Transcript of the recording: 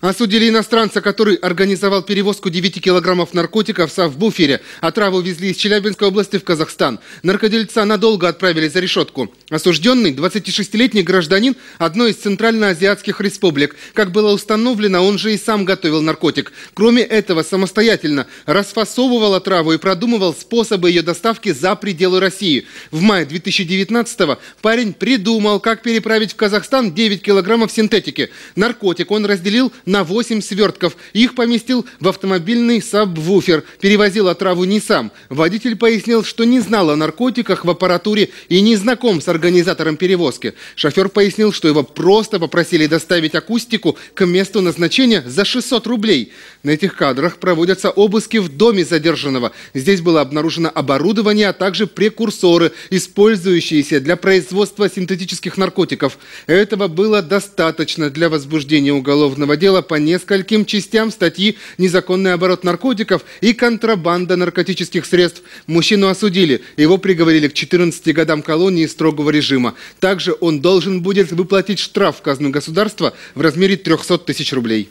Осудили иностранца, который организовал перевозку 9 килограммов наркотиков в буфере Отраву а везли из Челябинской области в Казахстан. Наркодельца надолго отправили за решетку. Осужденный – 26-летний гражданин одной из центральноазиатских республик. Как было установлено, он же и сам готовил наркотик. Кроме этого, самостоятельно расфасовывал отраву и продумывал способы ее доставки за пределы России. В мае 2019-го парень придумал, как переправить в Казахстан 9 килограммов синтетики. Наркотик он разделил на 8 свертков. Их поместил в автомобильный сабвуфер. Перевозил отраву не сам. Водитель пояснил, что не знал о наркотиках в аппаратуре и не знаком с организатором перевозки. Шофер пояснил, что его просто попросили доставить акустику к месту назначения за 600 рублей. На этих кадрах проводятся обыски в доме задержанного. Здесь было обнаружено оборудование, а также прекурсоры, использующиеся для производства синтетических наркотиков. Этого было достаточно для возбуждения уголовного дела дело по нескольким частям статьи «Незаконный оборот наркотиков» и «Контрабанда наркотических средств». Мужчину осудили. Его приговорили к 14 годам колонии строгого режима. Также он должен будет выплатить штраф в казну государства в размере 300 тысяч рублей.